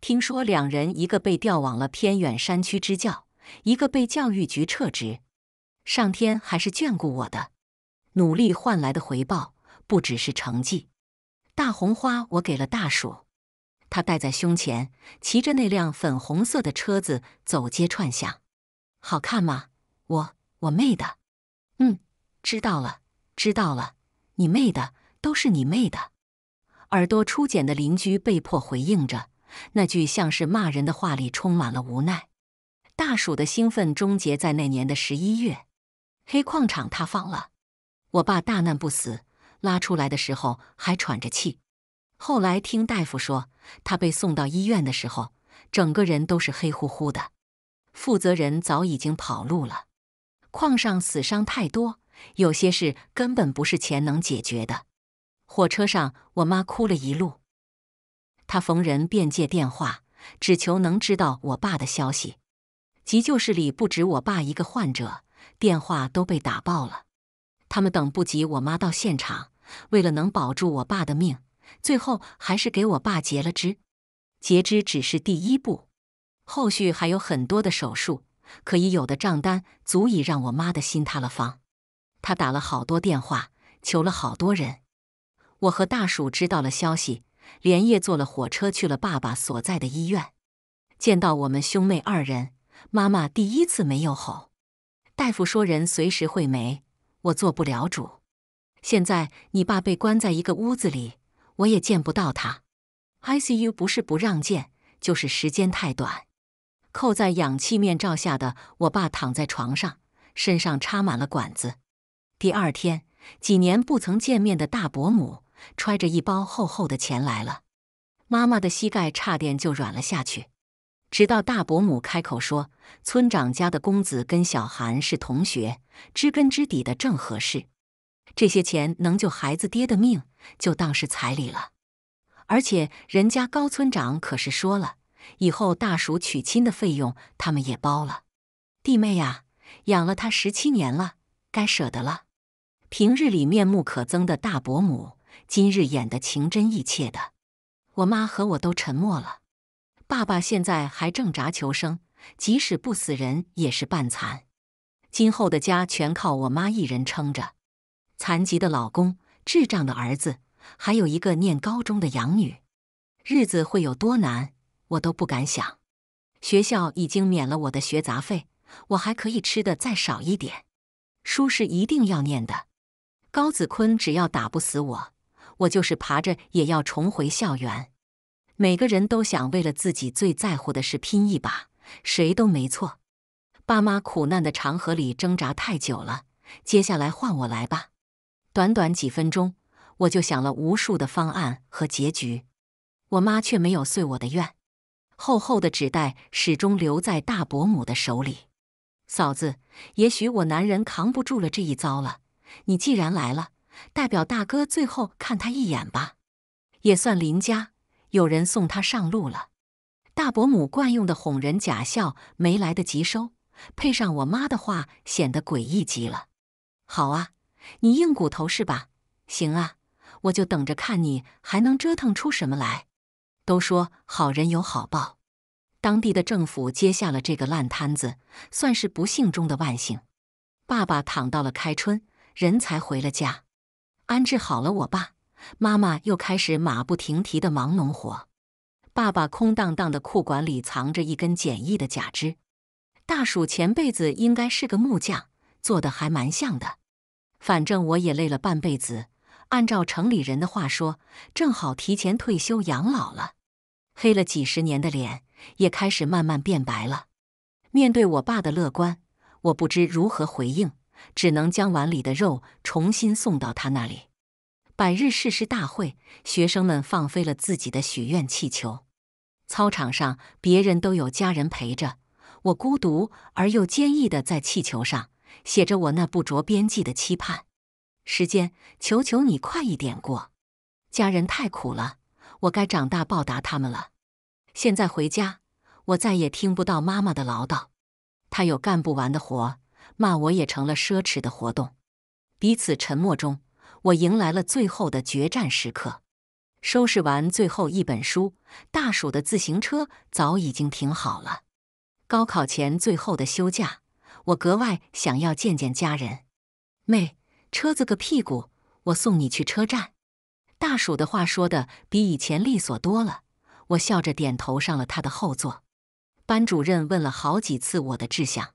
A: 听说两人一个被调往了偏远山区支教，一个被教育局撤职。上天还是眷顾我的，努力换来的回报不只是成绩。大红花我给了大鼠，他戴在胸前，骑着那辆粉红色的车子走街串巷，好看吗？我我妹的，嗯，知道了知道了，你妹的都是你妹的，耳朵出茧的邻居被迫回应着那句像是骂人的话里充满了无奈。大鼠的兴奋终结在那年的十一月，黑矿场塌方了，我爸大难不死。拉出来的时候还喘着气，后来听大夫说，他被送到医院的时候，整个人都是黑乎乎的。负责人早已经跑路了，矿上死伤太多，有些事根本不是钱能解决的。火车上，我妈哭了一路，她逢人便借电话，只求能知道我爸的消息。急救室里不止我爸一个患者，电话都被打爆了，他们等不及我妈到现场。为了能保住我爸的命，最后还是给我爸截了肢。截肢只是第一步，后续还有很多的手术，可以有的账单足以让我妈的心塌了方。她打了好多电话，求了好多人。我和大鼠知道了消息，连夜坐了火车去了爸爸所在的医院。见到我们兄妹二人，妈妈第一次没有吼。大夫说人随时会没，我做不了主。现在你爸被关在一个屋子里，我也见不到他。ICU 不是不让见，就是时间太短。扣在氧气面罩下的我爸躺在床上，身上插满了管子。第二天，几年不曾见面的大伯母揣着一包厚厚的钱来了，妈妈的膝盖差点就软了下去。直到大伯母开口说：“村长家的公子跟小韩是同学，知根知底的，正合适。”这些钱能救孩子爹的命，就当是彩礼了。而且人家高村长可是说了，以后大叔娶亲的费用他们也包了。弟妹啊，养了他十七年了，该舍得了。平日里面目可憎的大伯母，今日演得情真意切的。我妈和我都沉默了。爸爸现在还挣扎求生，即使不死人也是半残。今后的家全靠我妈一人撑着。残疾的老公，智障的儿子，还有一个念高中的养女，日子会有多难，我都不敢想。学校已经免了我的学杂费，我还可以吃的再少一点。书是一定要念的。高子坤只要打不死我，我就是爬着也要重回校园。每个人都想为了自己最在乎的事拼一把，谁都没错。爸妈苦难的长河里挣扎太久了，接下来换我来吧。短短几分钟，我就想了无数的方案和结局。我妈却没有遂我的愿，厚厚的纸袋始终留在大伯母的手里。嫂子，也许我男人扛不住了这一遭了。你既然来了，代表大哥最后看他一眼吧，也算邻家有人送他上路了。大伯母惯用的哄人假笑没来得及收，配上我妈的话，显得诡异极了。好啊。你硬骨头是吧？行啊，我就等着看你还能折腾出什么来。都说好人有好报，当地的政府接下了这个烂摊子，算是不幸中的万幸。爸爸躺到了开春，人才回了家，安置好了。我爸、妈妈又开始马不停蹄的忙农活。爸爸空荡荡的裤管里藏着一根简易的假肢，大鼠前辈子应该是个木匠，做的还蛮像的。反正我也累了半辈子，按照城里人的话说，正好提前退休养老了。黑了几十年的脸也开始慢慢变白了。面对我爸的乐观，我不知如何回应，只能将碗里的肉重新送到他那里。百日誓师大会，学生们放飞了自己的许愿气球。操场上，别人都有家人陪着，我孤独而又坚毅的在气球上。写着我那不着边际的期盼，时间，求求你快一点过。家人太苦了，我该长大报答他们了。现在回家，我再也听不到妈妈的唠叨，她有干不完的活，骂我也成了奢侈的活动。彼此沉默中，我迎来了最后的决战时刻。收拾完最后一本书，大鼠的自行车早已经停好了。高考前最后的休假。我格外想要见见家人，妹，车子个屁股，我送你去车站。大鼠的话说的比以前利索多了，我笑着点头上了他的后座。班主任问了好几次我的志向，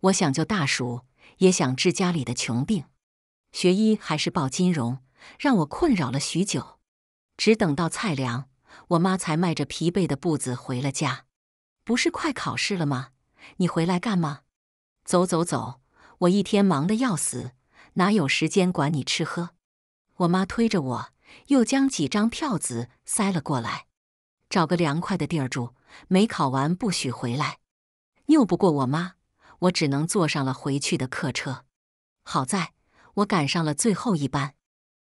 A: 我想救大鼠，也想治家里的穷病，学医还是报金融，让我困扰了许久。只等到菜凉，我妈才迈着疲惫的步子回了家。不是快考试了吗？你回来干嘛？走走走，我一天忙得要死，哪有时间管你吃喝？我妈推着我，又将几张票子塞了过来，找个凉快的地儿住，没考完不许回来。拗不过我妈，我只能坐上了回去的客车。好在我赶上了最后一班，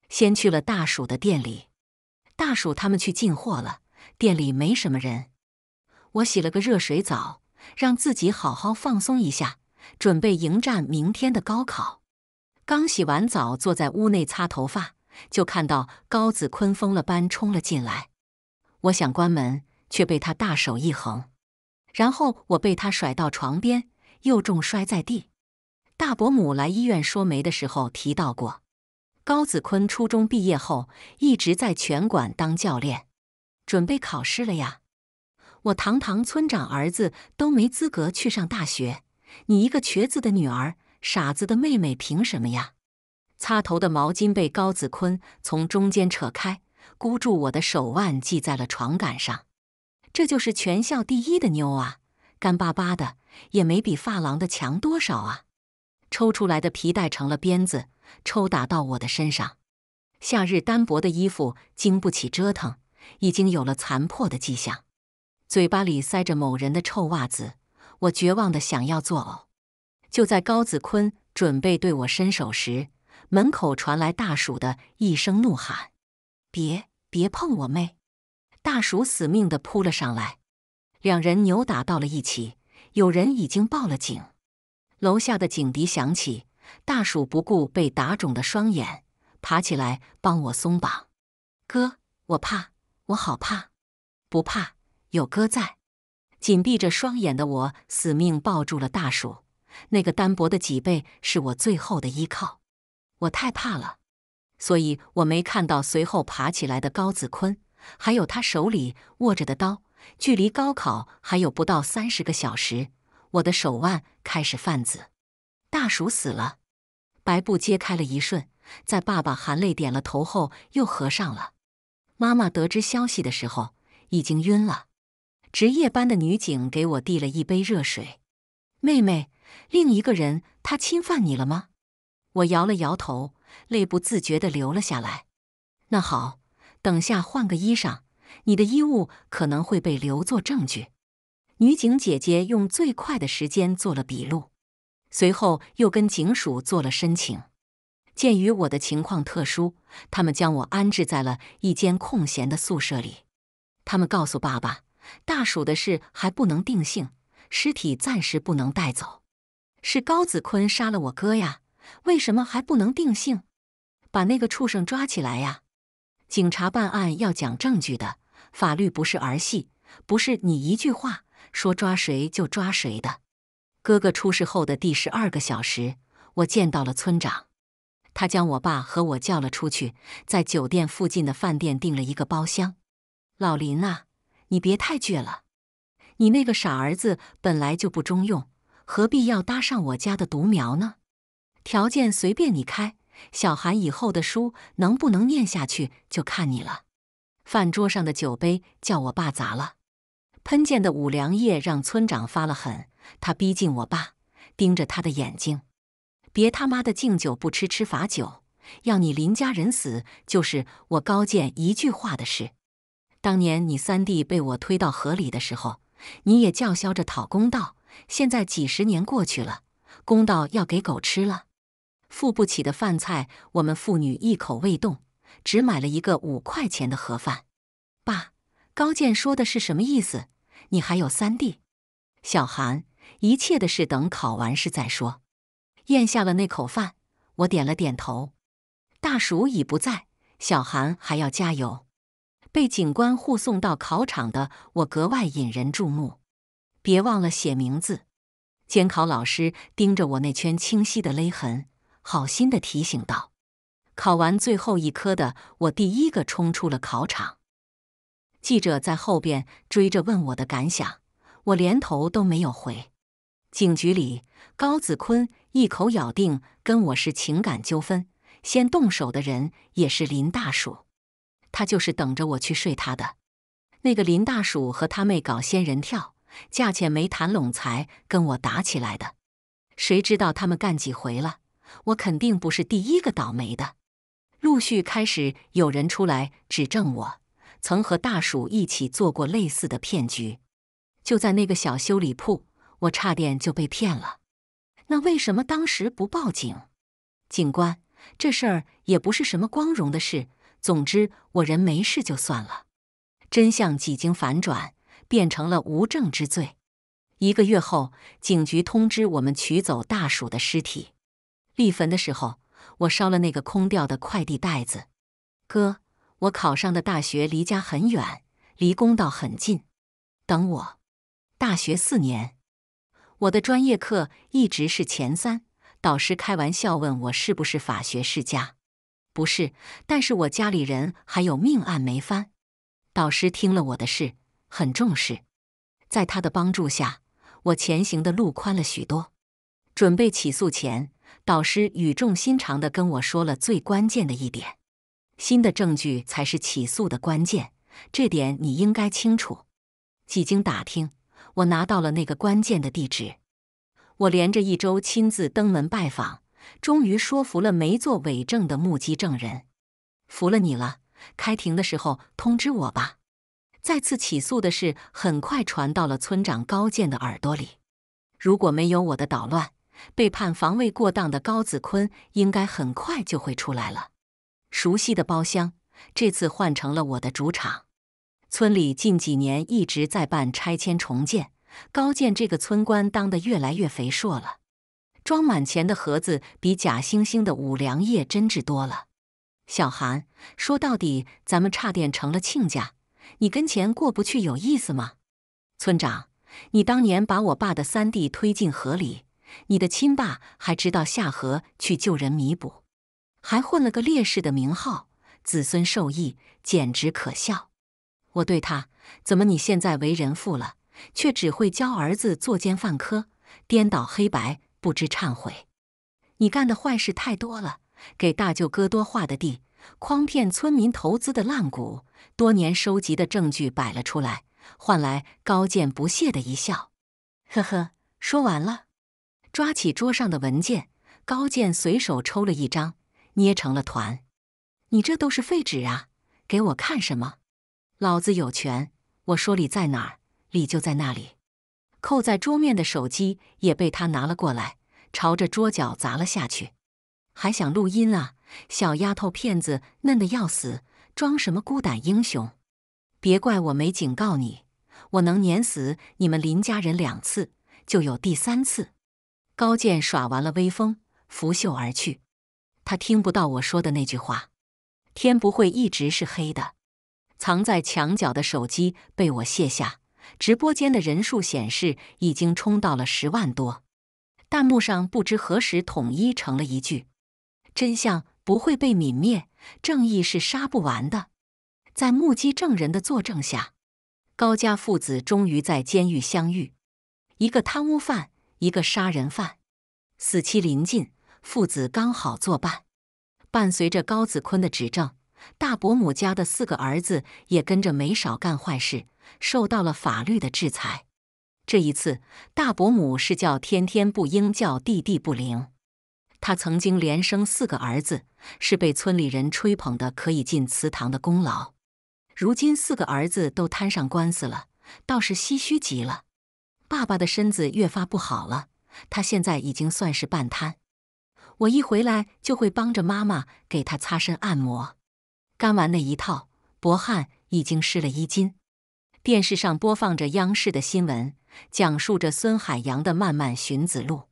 A: 先去了大鼠的店里。大鼠他们去进货了，店里没什么人。我洗了个热水澡，让自己好好放松一下。准备迎战明天的高考。刚洗完澡，坐在屋内擦头发，就看到高子坤疯了般冲了进来。我想关门，却被他大手一横，然后我被他甩到床边，又重摔在地。大伯母来医院说媒的时候提到过，高子坤初中毕业后一直在拳馆当教练。准备考试了呀？我堂堂村长儿子都没资格去上大学？你一个瘸子的女儿，傻子的妹妹，凭什么呀？擦头的毛巾被高子坤从中间扯开，箍住我的手腕，系在了床杆上。这就是全校第一的妞啊，干巴巴的，也没比发廊的强多少啊！抽出来的皮带成了鞭子，抽打到我的身上。夏日单薄的衣服经不起折腾，已经有了残破的迹象。嘴巴里塞着某人的臭袜子。我绝望的想要作呕，就在高子坤准备对我伸手时，门口传来大鼠的一声怒喊：“别别碰我妹！”大鼠死命的扑了上来，两人扭打到了一起。有人已经报了警，楼下的警笛响起。大鼠不顾被打肿的双眼，爬起来帮我松绑。哥，我怕，我好怕。不怕，有哥在。紧闭着双眼的我，死命抱住了大鼠。那个单薄的脊背是我最后的依靠。我太怕了，所以我没看到随后爬起来的高子坤，还有他手里握着的刀。距离高考还有不到三十个小时，我的手腕开始泛紫。大鼠死了，白布揭开了一瞬，在爸爸含泪点了头后又合上了。妈妈得知消息的时候已经晕了。值夜班的女警给我递了一杯热水，妹妹，另一个人他侵犯你了吗？我摇了摇头，泪不自觉的流了下来。那好，等下换个衣裳，你的衣物可能会被留作证据。女警姐姐用最快的时间做了笔录，随后又跟警署做了申请。鉴于我的情况特殊，他们将我安置在了一间空闲的宿舍里。他们告诉爸爸。大鼠的事还不能定性，尸体暂时不能带走。是高子坤杀了我哥呀？为什么还不能定性？把那个畜生抓起来呀！警察办案要讲证据的，法律不是儿戏，不是你一句话说抓谁就抓谁的。哥哥出事后的第十二个小时，我见到了村长，他将我爸和我叫了出去，在酒店附近的饭店订了一个包厢。老林啊！你别太倔了，你那个傻儿子本来就不中用，何必要搭上我家的独苗呢？条件随便你开，小韩以后的书能不能念下去就看你了。饭桌上的酒杯叫我爸砸了，喷溅的五粮液让村长发了狠，他逼近我爸，盯着他的眼睛，别他妈的敬酒不吃吃罚酒，要你林家人死就是我高健一句话的事。当年你三弟被我推到河里的时候，你也叫嚣着讨公道。现在几十年过去了，公道要给狗吃了。付不起的饭菜，我们父女一口未动，只买了一个五块钱的盒饭。爸，高健说的是什么意思？你还有三弟，小韩，一切的事等考完试再说。咽下了那口饭，我点了点头。大叔已不在，小韩还要加油。被警官护送到考场的我格外引人注目。别忘了写名字。监考老师盯着我那圈清晰的勒痕，好心的提醒道：“考完最后一科的我，第一个冲出了考场。”记者在后边追着问我的感想，我连头都没有回。警局里，高子坤一口咬定跟我是情感纠纷，先动手的人也是林大叔。他就是等着我去睡他的。那个林大鼠和他妹搞仙人跳，价钱没谈拢才跟我打起来的。谁知道他们干几回了？我肯定不是第一个倒霉的。陆续开始有人出来指证我曾和大鼠一起做过类似的骗局。就在那个小修理铺，我差点就被骗了。那为什么当时不报警？警官，这事儿也不是什么光荣的事。总之，我人没事就算了。真相几经反转，变成了无证之罪。一个月后，警局通知我们取走大鼠的尸体。立坟的时候，我烧了那个空掉的快递袋子。哥，我考上的大学离家很远，离公道很近。等我大学四年，我的专业课一直是前三。导师开玩笑问我是不是法学世家。不是，但是我家里人还有命案没翻。导师听了我的事，很重视。在他的帮助下，我前行的路宽了许多。准备起诉前，导师语重心长的跟我说了最关键的一点：新的证据才是起诉的关键，这点你应该清楚。几经打听，我拿到了那个关键的地址。我连着一周亲自登门拜访。终于说服了没做伪证的目击证人，服了你了。开庭的时候通知我吧。再次起诉的事很快传到了村长高健的耳朵里。如果没有我的捣乱，被判防卫过当的高子坤应该很快就会出来了。熟悉的包厢，这次换成了我的主场。村里近几年一直在办拆迁重建，高健这个村官当得越来越肥硕了。装满钱的盒子比假惺惺的五粮液真挚多了。小韩，说到底，咱们差点成了亲家，你跟钱过不去有意思吗？村长，你当年把我爸的三弟推进河里，你的亲爸还知道下河去救人弥补，还混了个烈士的名号，子孙受益，简直可笑。我对他，怎么你现在为人父了，却只会教儿子作奸犯科，颠倒黑白？不知忏悔，你干的坏事太多了。给大舅哥多划的地，诓骗村民投资的烂股，多年收集的证据摆了出来，换来高健不屑的一笑：“呵呵，说完了。”抓起桌上的文件，高健随手抽了一张，捏成了团。“你这都是废纸啊，给我看什么？老子有权，我说理在哪儿，理就在那里。”扣在桌面的手机也被他拿了过来，朝着桌角砸了下去。还想录音啊？小丫头片子嫩的要死，装什么孤胆英雄？别怪我没警告你，我能碾死你们林家人两次，就有第三次。高健耍完了威风，拂袖而去。他听不到我说的那句话。天不会一直是黑的。藏在墙角的手机被我卸下。直播间的人数显示已经冲到了十万多，弹幕上不知何时统一成了一句：“真相不会被泯灭，正义是杀不完的。”在目击证人的作证下，高家父子终于在监狱相遇。一个贪污犯，一个杀人犯，死期临近，父子刚好作伴。伴随着高子坤的指证，大伯母家的四个儿子也跟着没少干坏事。受到了法律的制裁。这一次，大伯母是叫天天不应，叫地地不灵。她曾经连生四个儿子，是被村里人吹捧的可以进祠堂的功劳。如今四个儿子都摊上官司了，倒是唏嘘极了。爸爸的身子越发不好了，他现在已经算是半瘫。我一回来就会帮着妈妈给他擦身按摩，干完那一套，伯汉已经湿了衣襟。电视上播放着央视的新闻，讲述着孙海洋的漫漫寻子路。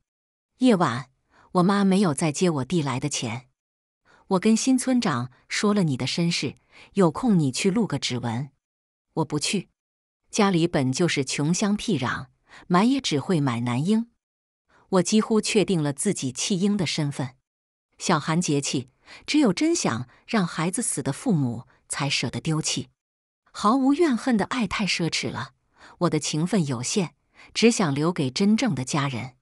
A: 夜晚，我妈没有再接我递来的钱。我跟新村长说了你的身世，有空你去录个指纹。我不去，家里本就是穷乡僻壤，买也只会买男婴。我几乎确定了自己弃婴的身份。小寒节气，只有真想让孩子死的父母才舍得丢弃。毫无怨恨的爱太奢侈了，我的情分有限，只想留给真正的家人。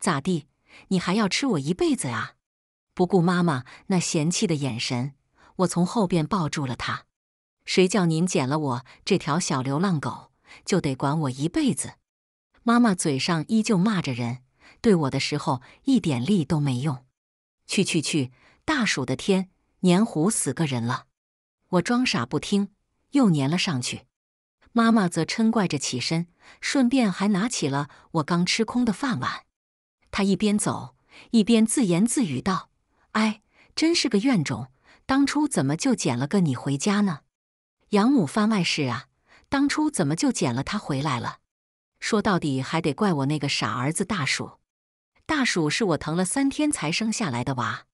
A: 咋地？你还要吃我一辈子啊？不顾妈妈那嫌弃的眼神，我从后边抱住了她。谁叫您捡了我这条小流浪狗，就得管我一辈子。妈妈嘴上依旧骂着人，对我的时候一点力都没用。去去去！大暑的天，黏糊死个人了。我装傻不听。又粘了上去，妈妈则嗔怪着起身，顺便还拿起了我刚吃空的饭碗。她一边走一边自言自语道：“哎，真是个怨种，当初怎么就捡了个你回家呢？养母番外事啊，当初怎么就捡了他回来了？说到底还得怪我那个傻儿子大鼠。大鼠是我疼了三天才生下来的娃，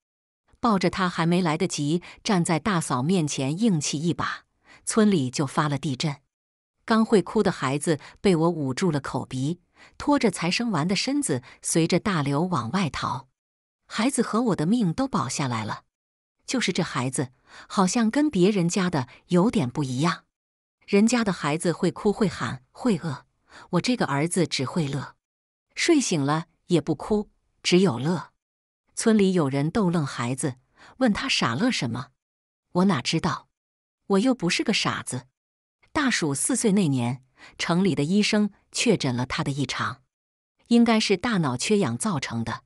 A: 抱着他还没来得及站在大嫂面前硬气一把。”村里就发了地震，刚会哭的孩子被我捂住了口鼻，拖着才生完的身子，随着大流往外逃。孩子和我的命都保下来了，就是这孩子好像跟别人家的有点不一样。人家的孩子会哭会喊会饿，我这个儿子只会乐，睡醒了也不哭，只有乐。村里有人逗愣孩子，问他傻乐什么，我哪知道。我又不是个傻子。大鼠四岁那年，城里的医生确诊了他的异常，应该是大脑缺氧造成的，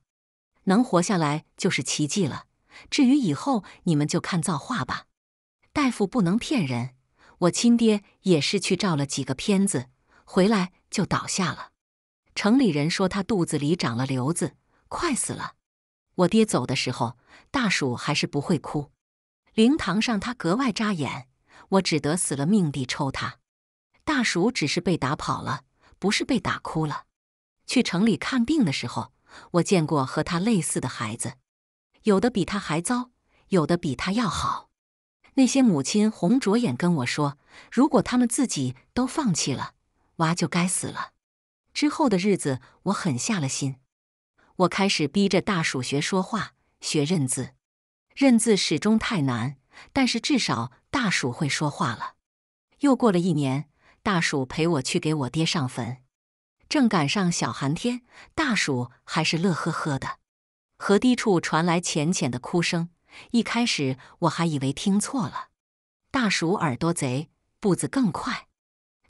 A: 能活下来就是奇迹了。至于以后，你们就看造化吧。大夫不能骗人，我亲爹也是去照了几个片子，回来就倒下了。城里人说他肚子里长了瘤子，快死了。我爹走的时候，大鼠还是不会哭，灵堂上他格外扎眼。我只得死了命地抽他，大鼠只是被打跑了，不是被打哭了。去城里看病的时候，我见过和他类似的孩子，有的比他还糟，有的比他要好。那些母亲红着眼跟我说：“如果他们自己都放弃了，娃就该死了。”之后的日子，我狠下了心，我开始逼着大鼠学说话、学认字。认字始终太难，但是至少。大鼠会说话了。又过了一年，大鼠陪我去给我爹上坟，正赶上小寒天，大鼠还是乐呵呵的。河堤处传来浅浅的哭声，一开始我还以为听错了。大鼠耳朵贼，步子更快，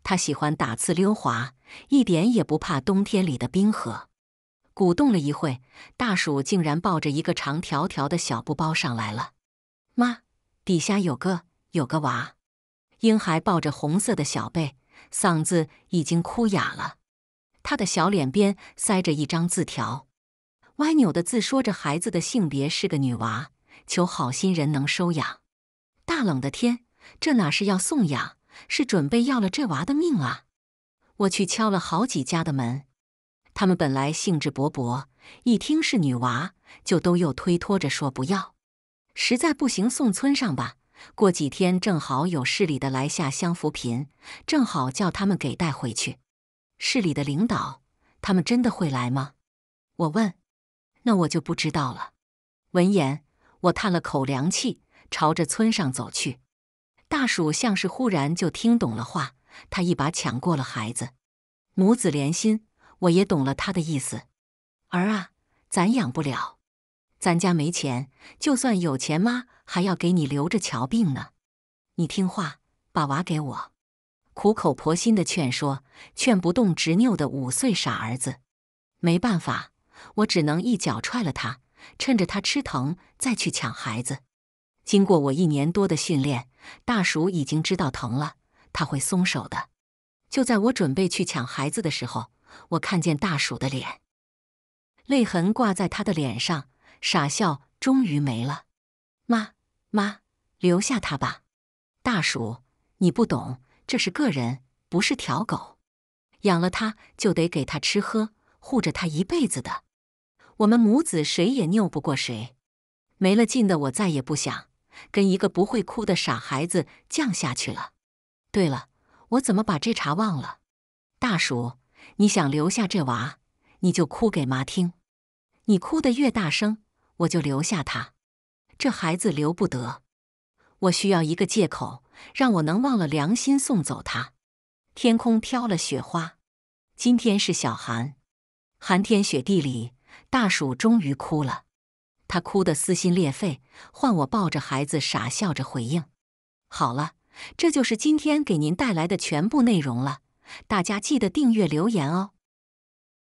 A: 它喜欢打刺溜滑，一点也不怕冬天里的冰河。鼓动了一会，大鼠竟然抱着一个长条条的小布包上来了。妈，底下有个。有个娃，婴孩抱着红色的小被，嗓子已经哭哑了。他的小脸边塞着一张字条，歪扭的字说着孩子的性别是个女娃，求好心人能收养。大冷的天，这哪是要送养，是准备要了这娃的命啊！我去敲了好几家的门，他们本来兴致勃勃，一听是女娃，就都又推脱着说不要。实在不行，送村上吧。过几天正好有市里的来下乡扶贫，正好叫他们给带回去。市里的领导，他们真的会来吗？我问。那我就不知道了。闻言，我叹了口气，朝着村上走去。大鼠像是忽然就听懂了话，他一把抢过了孩子。母子连心，我也懂了他的意思。儿啊，咱养不了。咱家没钱，就算有钱，妈还要给你留着瞧病呢。你听话，把娃给我。苦口婆心的劝说，劝不动执拗的五岁傻儿子。没办法，我只能一脚踹了他，趁着他吃疼再去抢孩子。经过我一年多的训练，大鼠已经知道疼了，他会松手的。就在我准备去抢孩子的时候，我看见大鼠的脸，泪痕挂在他的脸上。傻笑，终于没了。妈妈，留下他吧。大鼠，你不懂，这是个人，不是条狗。养了它就得给它吃喝，护着它一辈子的。我们母子谁也拗不过谁。没了劲的我再也不想跟一个不会哭的傻孩子犟下去了。对了，我怎么把这茬忘了？大鼠，你想留下这娃，你就哭给妈听。你哭得越大声。我就留下他，这孩子留不得。我需要一个借口，让我能忘了良心送走他。天空飘了雪花，今天是小寒。寒天雪地里，大鼠终于哭了，他哭得撕心裂肺，换我抱着孩子傻笑着回应。好了，这就是今天给您带来的全部内容了。大家记得订阅、留言哦。